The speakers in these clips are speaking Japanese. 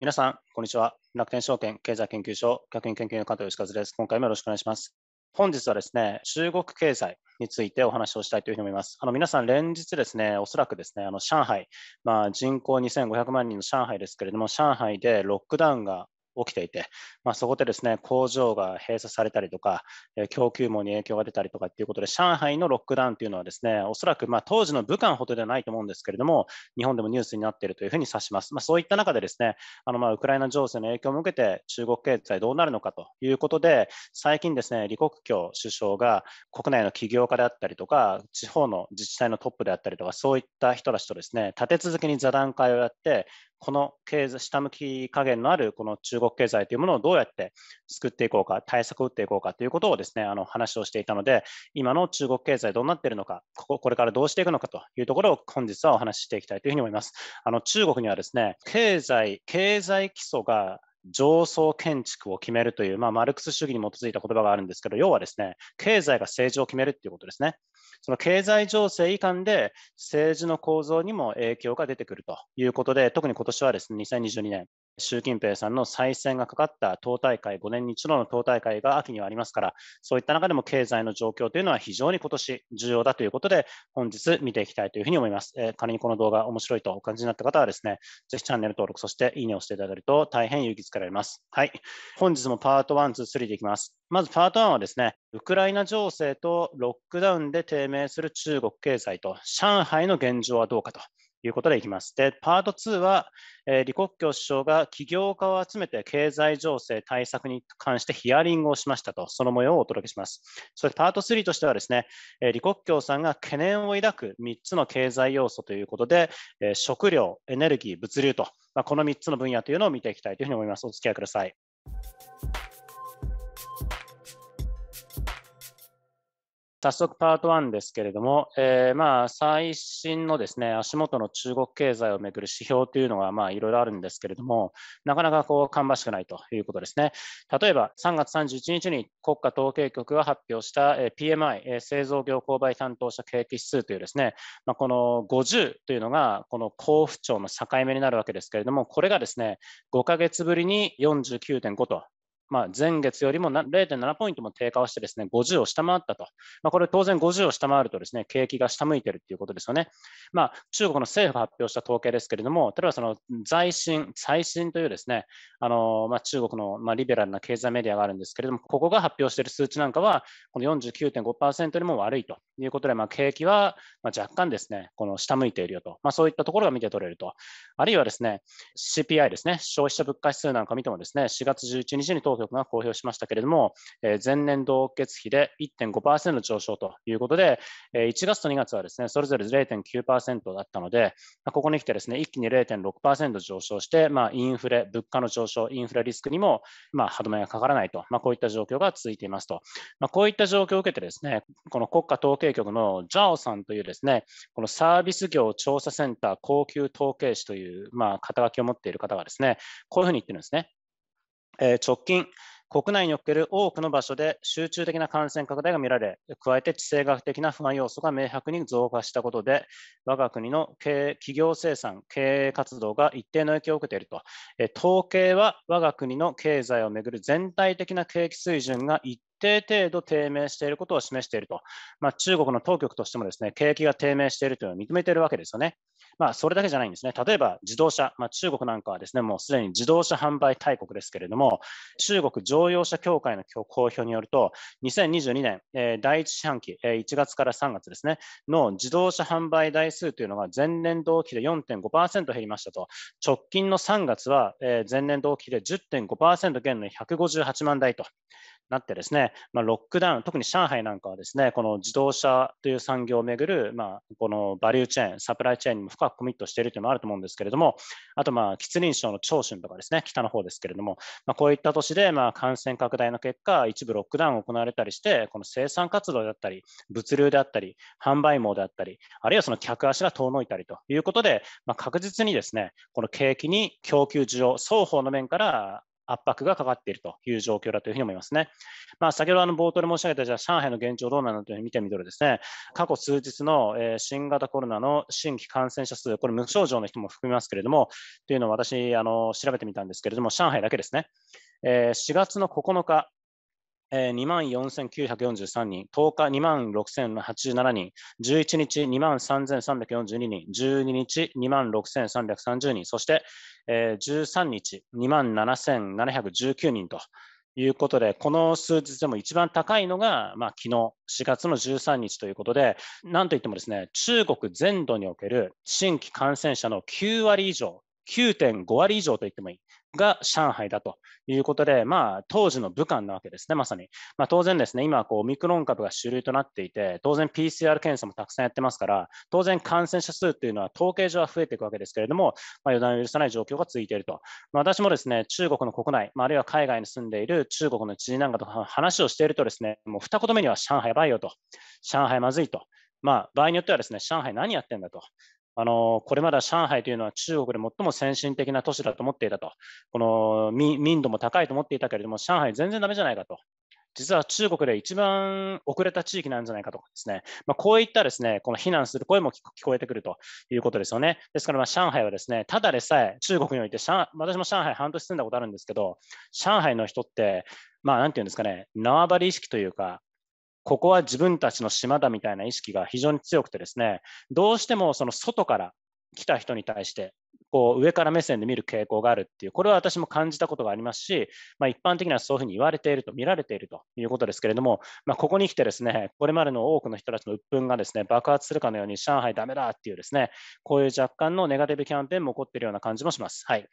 皆さん、こんにちは。楽天証券経済研究所客員研究員の加藤義和です。今回もよろしくお願いします。本日はですね、中国経済についてお話をしたいというふうに思います。あの皆さん、連日ですね、おそらくですね、あの上海、まあ、人口2500万人の上海ですけれども、上海でロックダウンが起きていて、まあ、そこでですね工場が閉鎖されたりとか、え供給網に影響が出たりとかっていうことで、上海のロックダウンというのは、ですねおそらくま当時の武漢ほどではないと思うんですけれども、日本でもニュースになっているというふうに指します。まあ、そういった中で、ですねあのまウクライナ情勢の影響も受けて、中国経済どうなるのかということで、最近、ですね李克強首相が国内の起業家であったりとか、地方の自治体のトップであったりとか、そういった人たちとですね立て続けに座談会をやって、この経済下向き加減のあるこの中国国経済というものをどうやって救っていこうか、対策を打っていこうかということをですね、あの話をしていたので、今の中国経済どうなっているのか、こここれからどうしていくのかというところを本日はお話ししていきたいというふうに思います。あの中国にはですね、経済、経済基礎が上層建築を決めるという、まあ、マルクス主義に基づいた言葉があるんですけど、要はですね、経済が政治を決めるということですね。その経済情勢以下で政治の構造にも影響が出てくるということで、特に今年はですね、2022年、習近平さんの再選がかかった党大会、5年に一度の党大会が秋にはありますから、そういった中でも経済の状況というのは非常に今年重要だということで、本日見ていきたいというふうに思います。えー、仮にこの動画面白いとお感じになった方はですね、ぜひチャンネル登録、そしていいねをしていただけると大変勇気づけられます。はい。本日もパート1、2、3でいきます。まずパート1はですね、ウクライナ情勢とロックダウンで低迷する中国経済と上海の現状はどうかということでいきます。で、パート2は、えー、李克強首相が起業家を集めて経済情勢対策に関してヒアリングをしましたと、その模様をお届けします。そしてパート3としてはですね、えー、李克強さんが懸念を抱く3つの経済要素ということで、えー、食料、エネルギー、物流と、まあ、この3つの分野というのを見ていきたいというふうに思います。お付き合いください。早速パート1ですけれども、えー、まあ最新のですね足元の中国経済をめぐる指標というのがいろいろあるんですけれども、なかなかこう芳しくないということですね。例えば3月31日に国家統計局が発表した PMI、製造業購買担当者景気指数というですね、まあ、この50というのがこの交付調の境目になるわけですけれども、これがですね5ヶ月ぶりに49.5とまあ、前月よりも0.7ポイントも低下をしてですね、50を下回ったと。まあ、これ当然50を下回るとですね、景気が下向いてるっていうことですよね。まあ、中国の政府が発表した統計ですけれども、例えばその財新、最新というですね、あのまあ、中国のまあリベラルな経済メディアがあるんですけれども、ここが発表している数値なんかは、この49.5%にも悪いということで、まあ、景気はまあ若干ですね、この下向いているよと、まあ、そういったところが見て取れると。あるいはですね、CPI ですね、消費者物価指数なんか見てもですね、4月11日に局が公表しましたけれども、え前年同月比で1.5%上昇ということで、え1月と2月はですね、それぞれ0.9%だったので、まここに来てですね、一気に0.6%上昇して、まあ、インフレ、物価の上昇、インフレリスクにも、ま歯止めがかからないと、まこういった状況が続いていますと。まこういった状況を受けてですね、この国家統計局のジャオさんというですね、このサービス業調査センター高級統計士という、まあ、肩書きを持っている方がですね、こういうふうに言ってるんですね。え直近、国内における多くの場所で集中的な感染拡大が見られ、加えて地政学的な不安要素が明白に増加したことで、我が国の経営企業生産、経営活動が一定の影響を受けていると、え統計は我が国の経済をめぐる全体的な景気水準が一定程度低迷していることを示していると、まあ、中国の当局としてもですね景気が低迷しているというのを認めているわけですよね。まあ、それだけじゃないんですね。例えば自動車、まあ、中国なんかはですね、もうすでに自動車販売大国ですけれども、中国乗用車協会の公表によると、2022年、えー、第1四半期、えー、1月から3月ですね、の自動車販売台数というのが前年同期で4.5%減りましたと、直近の3月は、えー、前年同期で10.5%減の158万台と。なってですね、まあ、ロックダウン、特に上海なんかはですね、この自動車という産業をめぐる、まあ、このバリューチェーン、サプライチェーンにも深くコミットしているというのもあると思うんですけれども、あと、まあ、吉林省の長春とかですね、北の方ですけれども、まあ、こういった都市で、まあ、感染拡大の結果、一部ロックダウンを行われたりして、この生産活動であったり、物流であったり、販売網であったり、あるいはその客足が遠のいたりということで、まあ、確実にですね、この景気に供給需要、双方の面から圧迫がかかっているという状況だというふうに思いますね。まあ、先ほどあの冒頭で申し上げた、じゃあ上海の現状どうなのというふうに見てみるとですね、過去数日の、え新型コロナの新規感染者数、これ無症状の人も含みますけれども、というのを私あの調べてみたんですけれども、上海だけですね、え4月の9日、えー、2万4943人、10日2万6087人、11日2万3342人、12日2万6330人、そして、えー、13日2万7719人ということで、この数日でも一番高いのが、まあ、昨日4月の13日ということで、なんといってもですね、中国全土における新規感染者の9割以上、9.5割以上と言ってもいい。が上海だということで、まあ、当時の武漢なわけですね、まさに。まあ、当然ですね、今オミクロン株が主流となっていて、当然 PCR 検査もたくさんやってますから、当然感染者数というのは統計上は増えていくわけですけれども、まあ、予断を許さない状況が続いていると。まあ、私もですね、中国の国内、まあ、あるいは海外に住んでいる中国の知人なんかと話をしているとですね、もう二言目には上海やばいよと、上海まずいと。まあ、場合によってはですね、上海何やってんだと、あのこれまでは上海というのは中国で最も先進的な都市だと思っていたと、この民度も高いと思っていたけれども、上海全然だめじゃないかと、実は中国で一番遅れた地域なんじゃないかとかですね、まあ、こういったですねこの非難する声も聞こえてくるということですよね。ですから、上海はですねただでさえ中国において、私も上海半年住んだことあるんですけど、上海の人って、まあ、なんていうんですかね、縄張り意識というか、ここは自分たちの島だみたいな意識が非常に強くてですね、どうしてもその外から来た人に対してこう上から目線で見る傾向があるっていう、これは私も感じたことがありますし、まあ、一般的にはそういうふうに言われていると、見られているということですけれども、まあ、ここに来てですね、これまでの多くの人たちの鬱憤がですね、爆発するかのように、上海ダメだっていうですね、こういう若干のネガティブキャンペーンも起こっているような感じもします。はい。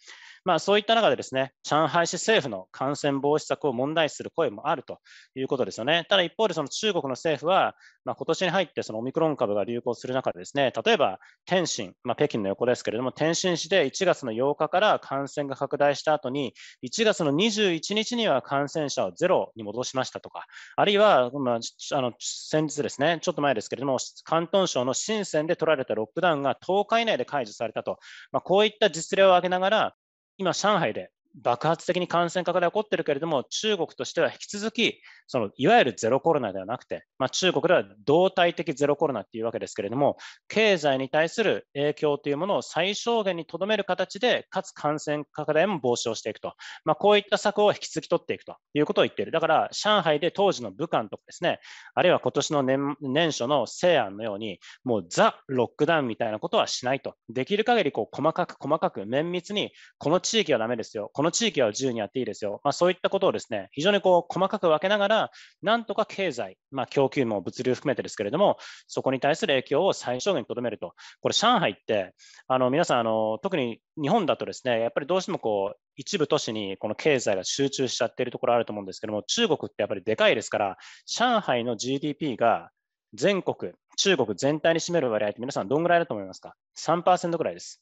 まあ、そういった中でですね、上海市政府の感染防止策を問題視する声もあるということですよね。ただ一方で、その中国の政府は、まあ、今年に入ってそのオミクロン株が流行する中でですね、例えば天津、まあ、北京の横ですけれども、天津日で1月の8日から感染が拡大した後に、1月の21日には感染者をゼロに戻しましたとか、あるいは、まあ、あの先日ですね、ちょっと前ですけれども、広東省の深センで取られたロックダウンが10日以内で解除されたと、まあ、こういった実例を挙げながら、今、上海で爆発的に感染拡大起こってるけれども、中国としては引き続き、そのいわゆるゼロコロナではなくて、まあ、中国では動態的ゼロコロナっていうわけですけれども、経済に対する影響というものを最小限にとどめる形で、かつ感染拡大も防止をしていくと、まあ、こういった策を引き続き取っていくということを言っている。だから、上海で当時の武漢とかですね、あるいは今年の年年初の西安のように、もうザ・ロックダウンみたいなことはしないと、できる限りこり細かく細かく綿密に、この地域はだめですよ、このの地域は自由にやっていいですよ、まあ、そういったことをですね非常にこう細かく分けながら、なんとか経済、まあ、供給も物流含めてですけれども、そこに対する影響を最小限にとどめると、これ、上海って、あの皆さんあの、特に日本だとですね、やっぱりどうしてもこう一部都市にこの経済が集中しちゃってるところあると思うんですけども、中国ってやっぱりでかいですから、上海の GDP が全国、中国全体に占める割合って皆さんどんぐらいだと思いますか ?3% ぐらいです。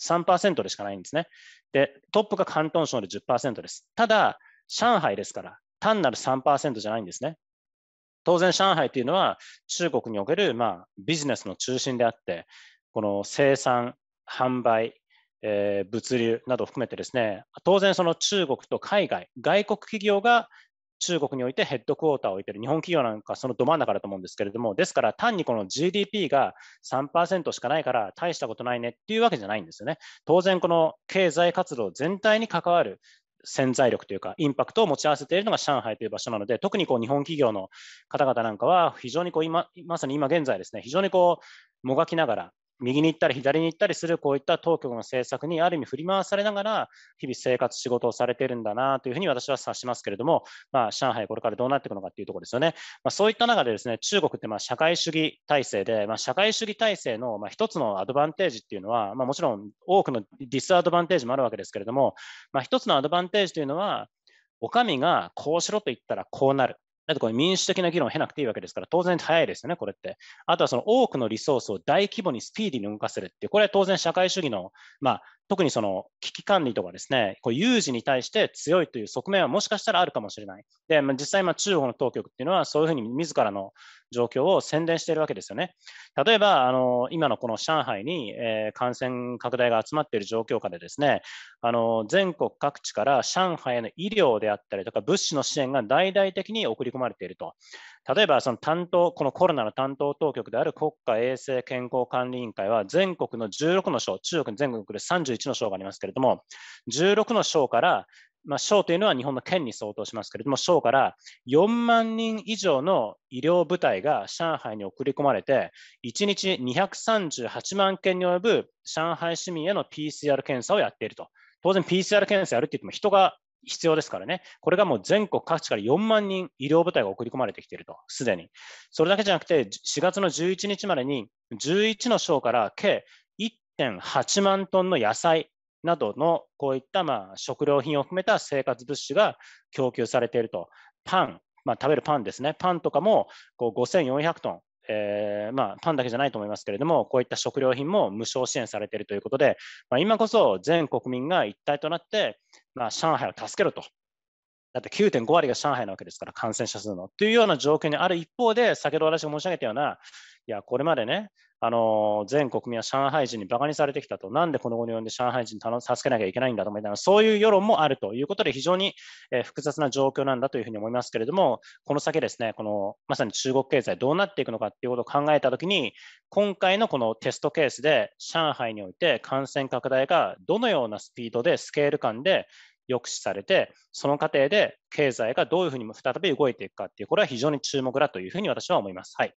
3%でしかないんですね。で、トップが広東省で10%です。ただ、上海ですから、単なる3%じゃないんですね。当然、上海というのは中国における、まあ、ビジネスの中心であって、この生産、販売、えー、物流などを含めてですね、当然その中国と海外、外国企業が中国においてヘッドクォーターを置いている日本企業なんかそのど真ん中だと思うんですけれども、ですから単にこの GDP が3%しかないから大したことないねっていうわけじゃないんですよね。当然、この経済活動全体に関わる潜在力というか、インパクトを持ち合わせているのが上海という場所なので、特にこう日本企業の方々なんかは、非常にこう今まさに今現在ですね、非常にこうもがきながら、右に行ったり左に行ったりするこういった当局の政策にある意味振り回されながら日々生活仕事をされているんだなというふうに私は察しますけれども、まあ、上海これからどうなっていくのかというところですよね、まあ、そういった中でですね中国ってまあ社会主義体制で、まあ、社会主義体制のまあ一つのアドバンテージっていうのは、まあ、もちろん多くのディスアドバンテージもあるわけですけれども、まあ、一つのアドバンテージというのはお上がこうしろと言ったらこうなるだってこれ民主的な議論を経なくていいわけですから、当然早いですよね、これって。あとはその多くのリソースを大規模にスピーディーに動かせるっていう、これは当然社会主義の、まあ、特にその危機管理とかですね、こう有事に対して強いという側面はもしかしたらあるかもしれない。で、まあ、実際、中国の当局っていうのは、そういうふうに自らの状況を宣伝しているわけですよね。例えば、あの今のこの上海に、えー、感染拡大が集まっている状況下で、ですねあの全国各地から上海への医療であったりとか、物資の支援が大々的に送り込まれていると。例えばその担当、このコロナの担当当局である国家衛生健康管理委員会は、全国の16の省、中国全国で31の省がありますけれども、16の省から、まあ、省というのは日本の県に相当しますけれども、省から4万人以上の医療部隊が上海に送り込まれて、1日238万件に及ぶ上海市民への PCR 検査をやっていると。当然 PCR 検査やるって言っても人が必要ですからね。これがもう全国各地から4万人医療部隊が送り込まれてきていると、すでに。それだけじゃなくて、4月の11日までに11の省から計1.8万トンの野菜などのこういったまあ食料品を含めた生活物資が供給されていると。パン、まあ、食べるパンですね。パンとかも5400トンえー、まあ、パンだけじゃないと思いますけれども、こういった食料品も無償支援されているということで、まあ、今こそ全国民が一体となって、まあ、上海を助けろと。だって9.5割が上海なわけですから、感染者数の。というような状況にある一方で、先ほど私が申し上げたような、いや、これまでね、あの全国民は上海人にバカにされてきたと、なんでこの後に呼んで上海人助けなきゃいけないんだとみたいな、そういう世論もあるということで、非常に、え複雑な状況なんだというふうに思いますけれども、この先ですね、このまさに中国経済、どうなっていくのかっていうことを考えたときに、今回のこのテストケースで、上海において感染拡大がどのようなスピードで、スケール感で、抑止されて、その過程で経済がどういうふうに再び動いていくかっていう、これは非常に注目だというふうに私は思います。はい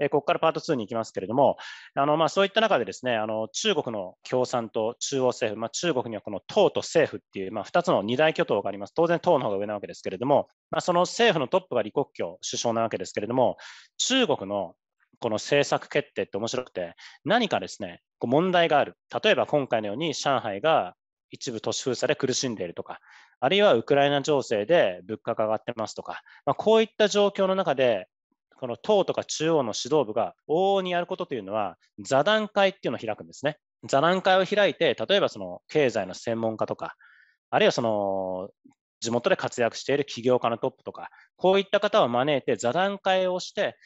えここからパート2に行きますけれども、あのまあ、そういった中でですねあの中国の共産党、中央政府、まあ、中国にはこの党と政府っていう、まあ、2つの二大巨頭があります、当然党の方が上なわけですけれども、まあ、その政府のトップが李克強首相なわけですけれども、中国のこの政策決定って面白くて、何かですねこう問題がある、例えば今回のように上海が一部都市封鎖で苦しんでいるとか、あるいはウクライナ情勢で物価が上がってますとか、まあ、こういった状況の中で、この党とか中央の指導部が往々にやることというのは、座談会っていうのを開くんですね。座談会を開いて、例えばその経済の専門家とか、あるいはその地元で活躍している起業家のトップとか、こういった方を招いて座談会をして、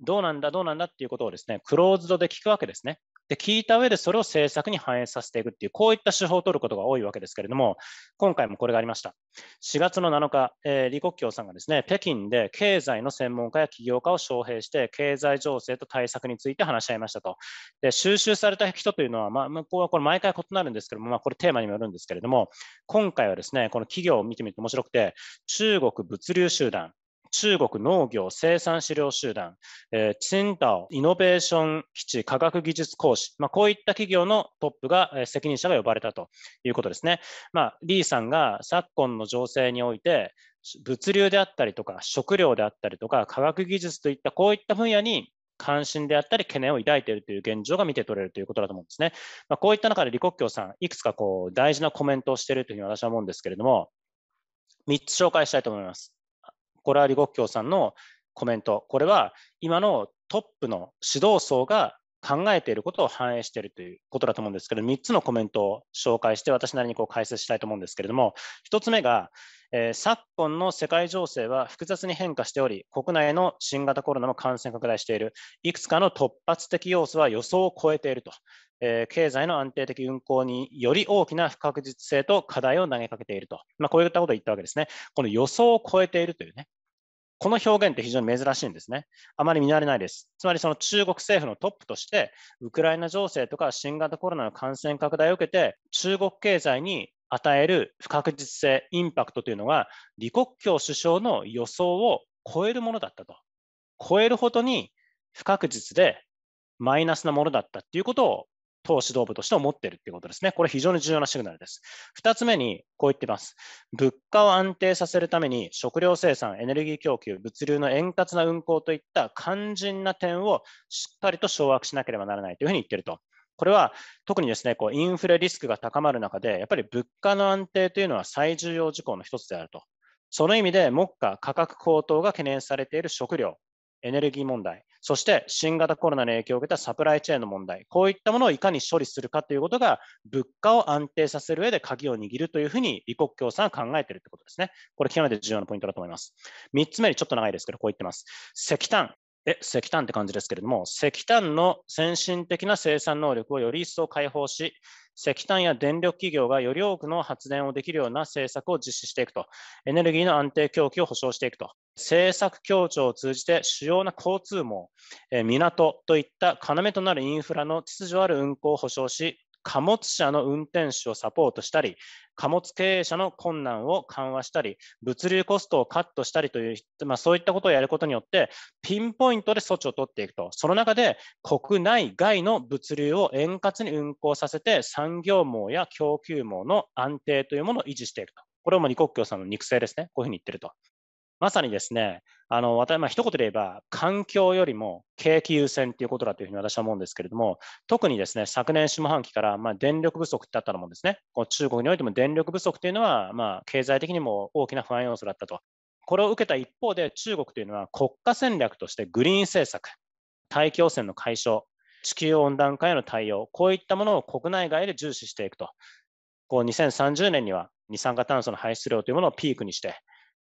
どうなんだ、どうなんだっていうことをですね、クローズドで聞くわけですね。で、聞いた上でそれを政策に反映させていくっていう、こういった手法を取ることが多いわけですけれども、今回もこれがありました。4月の7日、えー、李克強さんがですね、北京で経済の専門家や起業家を招聘して、経済情勢と対策について話し合いましたと。で、収集された人というのは、まあ、向こうはこれ毎回異なるんですけども、まあ、これテーマにもよるんですけれども、今回はですね、この企業を見てみると面白くて、中国物流集団、中国農業生産飼料集団、えー、チンタオイノベーション基地科学技術講師、まあ、こういった企業のトップが、えー、責任者が呼ばれたということですね。まあ、リーさんが昨今の情勢において、物流であったりとか、食料であったりとか、科学技術といったこういった分野に関心であったり懸念を抱いているという現状が見て取れるということだと思うんですね。まあ、こういった中で李克強さん、いくつかこう大事なコメントをしているというふうに私は思うんですけれども、3つ紹介したいと思います。コラーリゴッキョウさんのコメント、これは今のトップの指導層が考えていることを反映しているということだと思うんですけど、3つのコメントを紹介して、私なりにこう解説したいと思うんですけれども、1つ目が、えー、昨今の世界情勢は複雑に変化しており、国内の新型コロナも感染拡大している、いくつかの突発的要素は予想を超えていると、え経済の安定的運行により大きな不確実性と課題を投げかけていると、まあ、こういったことを言ったわけですね。この予想を超えているというね、この表現って非常に珍しいんですね。あまり見慣れないです。つまりその中国政府のトップとして、ウクライナ情勢とか新型コロナの感染拡大を受けて、中国経済に与える不確実性、インパクトというのは、李克強首相の予想を超えるものだったと。超えるほどに不確実でマイナスなものだったっていうことを投資動部として思っているということですね。これ非常に重要なシグナルです。二つ目に、こう言ってます。物価を安定させるために、食料生産、エネルギー供給、物流の円滑な運行といった肝心な点をしっかりと掌握しなければならないというふうに言っていると。これは特にですね、こうインフレリスクが高まる中で、やっぱり物価の安定というのは最重要事項の一つであると。その意味で、目下価格高騰が懸念されている食料、エネルギー問題、そして新型コロナの影響を受けたサプライチェーンの問題、こういったものをいかに処理するかということが、物価を安定させる上で鍵を握るというふうに、李克強さんは考えているということですね。これ、極めて重要なポイントだと思います。3つ目にちょっと長いですけど、こう言ってます。石炭、え石炭って感じですけれども、石炭の先進的な生産能力をより一層解放し、石炭や電力企業がより多くの発電をできるような政策を実施していくと、エネルギーの安定供給を保障していくと、政策協調を通じて主要な交通網、港といった要となるインフラの秩序ある運行を保障し、貨物車の運転手をサポートしたり、貨物経営者の困難を緩和したり、物流コストをカットしたりという、まあ、そういったことをやることによって、ピンポイントで措置を取っていくと、その中で国内外の物流を円滑に運行させて、産業網や供給網の安定というものを維持していると。これも李克強さんの肉声ですね。こういうふうに言ってると。まさにですね、あの、私、まあ、一言で言えば、環境よりも景気優先ということだというふうに私は思うんですけれども、特にですね、昨年下半期から、まあ、電力不足ってあったのもですね、こう中国においても電力不足というのは、まあ、経済的にも大きな不安要素だったと。これを受けた一方で、中国というのは国家戦略としてグリーン政策、大気汚染の解消、地球温暖化への対応、こういったものを国内外で重視していくと。こう2030年には二酸化炭素の排出量というものをピークにして、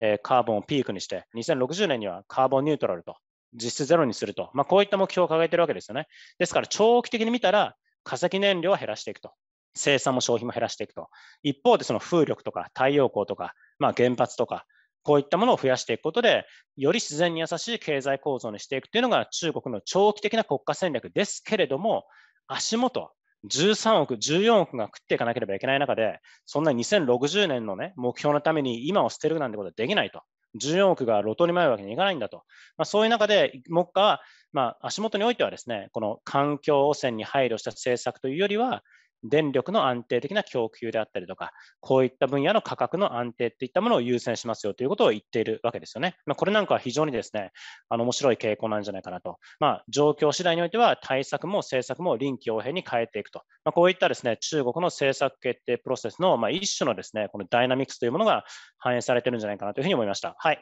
えカーボンをピークにして、2060年にはカーボンニュートラルと、実質ゼロにすると、まあ、こういった目標を掲げてるわけですよね。ですから、長期的に見たら、化石燃料を減らしていくと。生産も消費も減らしていくと。一方で、その風力とか太陽光とか、まあ、原発とか、こういったものを増やしていくことで、より自然に優しい経済構造にしていくというのが中国の長期的な国家戦略ですけれども、足元、13億、14億が食っていかなければいけない中で、そんな2060年の、ね、目標のために今を捨てるなんてことはできないと。14億が路頭に迷うわけにはいかないんだと。まあ、そういう中で、目下は、まあ、足元においてはですね、この環境汚染に配慮した政策というよりは、電力の安定的な供給であったりとか、こういった分野の価格の安定といったものを優先しますよということを言っているわけですよね。まあ、これなんかは非常にですね、あの面白い傾向なんじゃないかなと。まあ、状況次第においては対策も政策も臨機応変に変えていくと。まあ、こういったですね、中国の政策決定プロセスのま一種のですね、このダイナミクスというものが反映されてるんじゃないかなというふうに思いました。はい。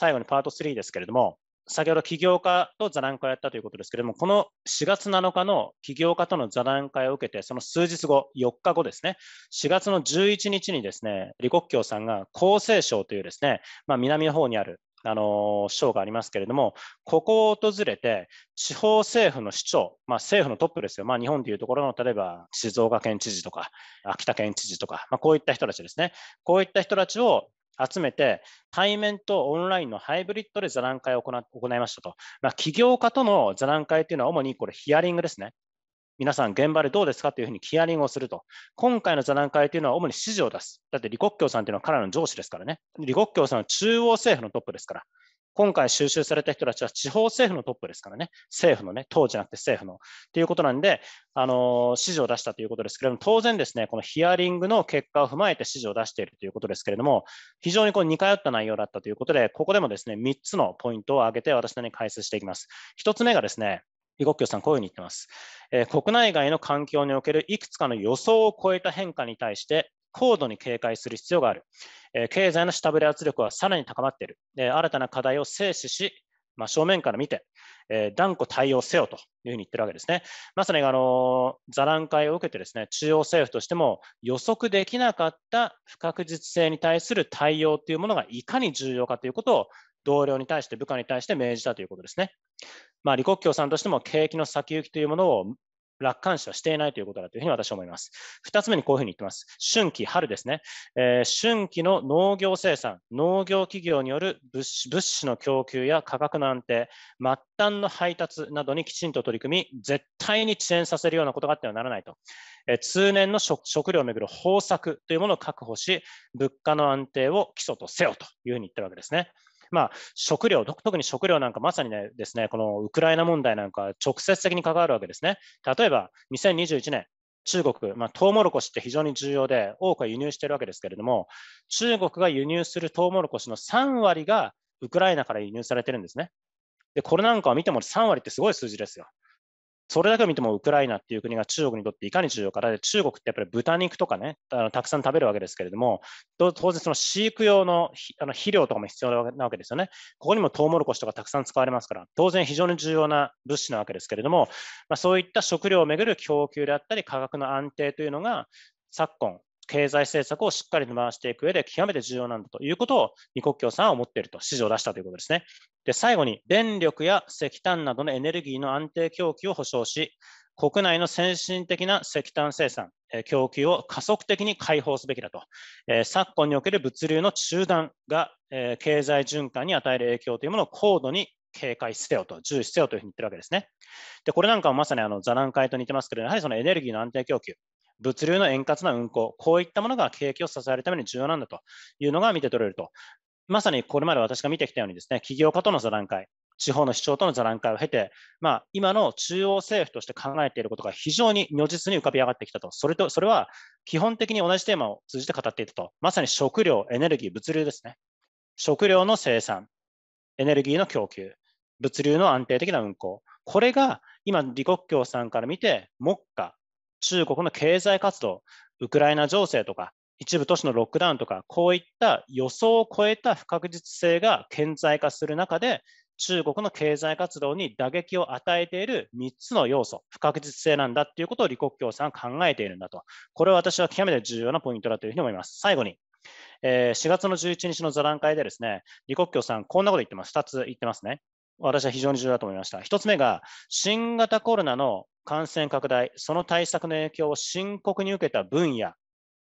最後にパート3ですけれども、先ほど起業家と座談会をやったということですけれども、この4月7日の起業家との座談会を受けて、その数日後、4日後ですね、4月の11日にですね、李克強さんが厚生省というですね、まあ、南の方にあるあの省がありますけれども、ここを訪れて、地方政府の市長、まあ、政府のトップですよ、まあ、日本でいうところの例えば静岡県知事とか、秋田県知事とか、まあ、こういった人たちですね、こういった人たちを集めて、対面とオンラインのハイブリッドで座談会を行いましたと。まあ、起業家との座談会というのは主にこれヒアリングですね。皆さん現場でどうですかというふうにヒアリングをすると。今回の座談会というのは主に指示を出す。だって李克強さんというのは彼らの上司ですからね。李克強さんは中央政府のトップですから。今回収集された人たちは地方政府のトップですからね、政府のね、党じゃなくて政府のということなんで、あの指示を出したということですけれども、当然ですね、このヒアリングの結果を踏まえて指示を出しているということですけれども、非常にこう似通った内容だったということで、ここでもですね、3つのポイントを挙げて私なりに解説していきます。1つ目がですね、李克強さん、こういうふうに言ってます、えー、国内外の環境におけるいくつかの予想を超えた変化に対して、高度に警戒する必要がある。え経済の下振れ圧力はさらに高まっている。新たな課題を精視し、まあ、正面から見て、え断固対応せよというふうに言ってるわけですね。まさに、あの座談会を受けてですね、中央政府としても予測できなかった不確実性に対する対応というものがいかに重要かということを同僚に対して部下に対して命じたということですね。まあ、李克強さんとしても景気の先行きというものを楽観視はしていないということだというふうに私は思います。二つ目にこういうふうに言ってます。春季、春ですね。えー、春季の農業生産、農業企業による物資物資の供給や価格の安定、末端の配達などにきちんと取り組み、絶対に遅延させるようなことがあってはならないと。えー、通年の食料をめぐる方策というものを確保し、物価の安定を基礎とせよというふうに言ってるわけですね。まあ、食料、特に食料なんかまさにねですね、このウクライナ問題なんか直接的に関わるわけですね。例えば2021年、中国、まあ、トウモロコシって非常に重要で、多くは輸入してるわけですけれども、中国が輸入するトウモロコシの3割がウクライナから輸入されてるんですね。で、これなんかを見ても3割ってすごい数字ですよ。それだけ見てもウクライナっていう国が中国にとっていかに重要かで、中国ってやっぱり豚肉とかね、あのたくさん食べるわけですけれども、当然その飼育用のあの肥料とかも必要なわけですよね。ここにもトウモロコシとかたくさん使われますから、当然非常に重要な物資なわけですけれども、まあ、そういった食料をめぐる供給であったり、価格の安定というのが、昨今、経済政策をしっかり回していく上で極めて重要なんだということを二国強さんは思っていると指示を出したということですね。で、最後に電力や石炭などのエネルギーの安定供給を保障し、国内の先進的な石炭生産、供給を加速的に解放すべきだと、えー、昨今における物流の中断が、えー、経済循環に与える影響というものを高度に警戒せよと、重視せよというふうに言ってるわけですね。で、これなんかもまさにあの座談会と似てますけど、やはりそのエネルギーの安定供給、物流の円滑な運行、こういったものが景気を支えるために重要なんだというのが見て取れると。まさにこれまで私が見てきたようにですね、企業家との座談会、地方の市長との座談会を経て、まあ、今の中央政府として考えていることが非常に如実に浮かび上がってきたと、それとそれは基本的に同じテーマを通じて語っていたと、まさに食料、エネルギー、物流ですね。食料の生産、エネルギーの供給、物流の安定的な運行、これが今、李克強さんから見て、目下、中国の経済活動、ウクライナ情勢とか、一部都市のロックダウンとか、こういった予想を超えた不確実性が顕在化する中で、中国の経済活動に打撃を与えている3つの要素、不確実性なんだっていうことを李克強さん考えているんだと。これは私は極めて重要なポイントだというふうに思います。最後に、え4月の11日の座談会でですね、李克強さん、こんなこと言ってます。2つ言ってますね。私は非常に重要だと思いました。1つ目が、新型コロナの感染拡大、その対策の影響を深刻に受けた分野、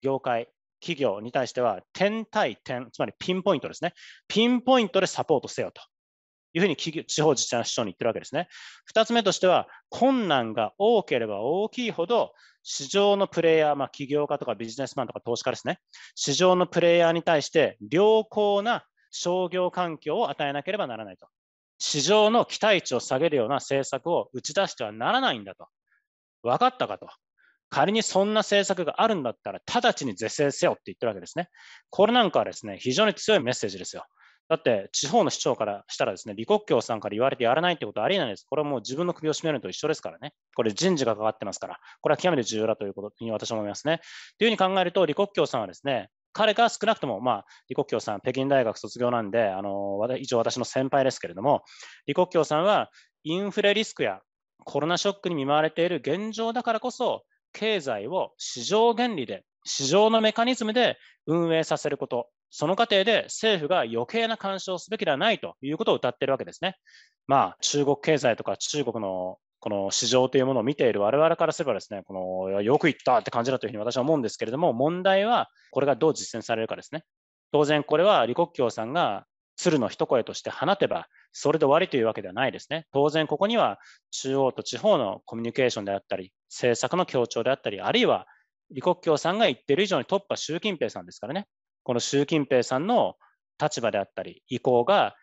業界、企業に対しては、点対点、つまりピンポイントですね。ピンポイントでサポートせよというふうに地方自治体の市長に言ってるわけですね。2つ目としては、困難が多ければ大きいほど、市場のプレイヤー、まあ、起業家とかビジネスマンとか投資家ですね、市場のプレイヤーに対して良好な商業環境を与えなければならないと。市場の期待値を下げるような政策を打ち出してはならないんだと。分かったかと。仮にそんな政策があるんだったら、直ちに是正せよって言ってるわけですね。これなんかはですね、非常に強いメッセージですよ。だって、地方の市長からしたらですね、李克強さんから言われてやらないってことはありえないです。これはもう自分の首を絞めるのと一緒ですからね。これ人事がかかってますから、これは極めて重要だということに私は思いますね。というふうに考えると、李克強さんはですね、彼が少なくとも、まあ、李克強さん、北京大学卒業なんで、あの一応私の先輩ですけれども、李克強さんはインフレリスクやコロナショックに見舞われている現状だからこそ、経済を市場原理で、市場のメカニズムで運営させること、その過程で政府が余計な干渉すべきではないということを謳っているわけですね。まあ、中国経済とか中国のこの市場というものを見ている我々からすればですね、このよく言ったって感じだというふうに私は思うんですけれども、問題はこれがどう実践されるかですね。当然これは李克強さんが鶴の一声として放てば、それで終わりというわけではないですね。当然ここには中央と地方のコミュニケーションであったり、政策の協調であったり、あるいは李克強さんが言っている以上に突破習近平さんですからね。この習近平さんの立場であったり、意向が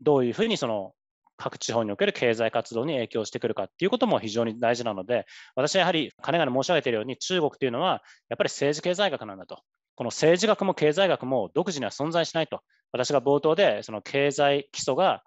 どういうふうにその各地方における経済活動に影響してくるかっていうことも非常に大事なので、私はやはり金が申し上げているように、中国というのはやっぱり政治経済学なんだと。この政治学も経済学も独自には存在しないと。私が冒頭で、その経済基礎が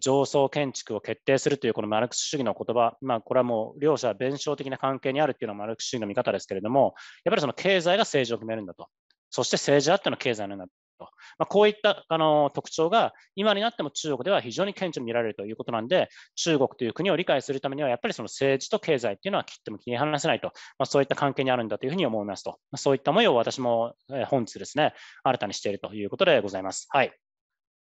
上層建築を決定するというこのマルクス主義の言葉、まあ、これはもう両者弁償的な関係にあるというのはマルクス主義の見方ですけれども、やっぱりその経済が政治を決めるんだと。そして政治あっての経済なんだと。まあ、こういったあの特徴が今になっても中国では非常に顕著に見られるということなんで、中国という国を理解するためには、やっぱりその政治と経済っていうのは切っても切り離せないと、まあ、そういった関係にあるんだというふうに思いますと、まあ、そういった思いを私も本日ですね、新たにしているということでございます。はい。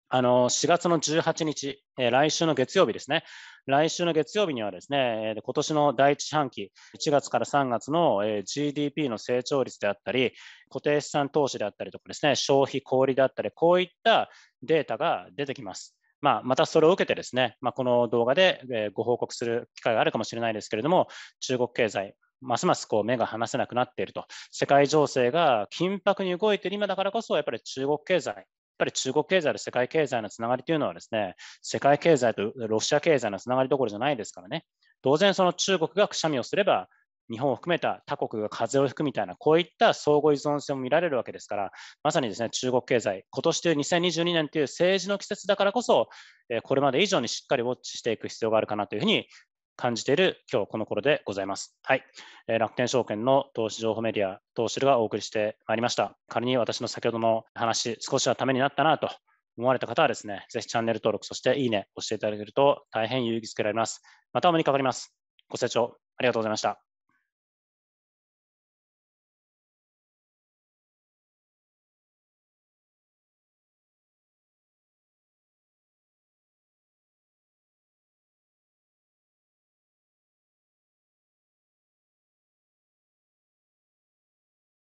あの、4月の18日、えー、来週の月曜日ですね。来週の月曜日にはですね、今年の第一半期、1月から3月の GDP の成長率であったり、固定資産投資であったりとかですね、消費、小売であったり、こういったデータが出てきます。まあ、またそれを受けてですね、まあ、この動画でご報告する機会があるかもしれないですけれども、中国経済、ますますこう目が離せなくなっていると、世界情勢が緊迫に動いている今だからこそ、やっぱり中国経済、ぱり中国経済と世界経済のつながりというのはですね、世界経済とロシア経済のつながりどころじゃないですからね、当然その中国がくしゃみをすれば、日本を含めた他国が風を吹くみたいな、こういった相互依存性も見られるわけですから、まさにですね中国経済、今年という2022年という政治の季節だからこそ、これまで以上にしっかりウォッチしていく必要があるかなというふうに感じている今日この頃でございます。はい、えー、楽天証券の投資情報メディア、投資がお送りしてまいりました。仮に私の先ほどの話、少しはためになったなと思われた方はですね、ぜひチャンネル登録、そしていいね、押していただけると大変勇気づけられます。またお目にかかります。ご清聴ありがとうございました。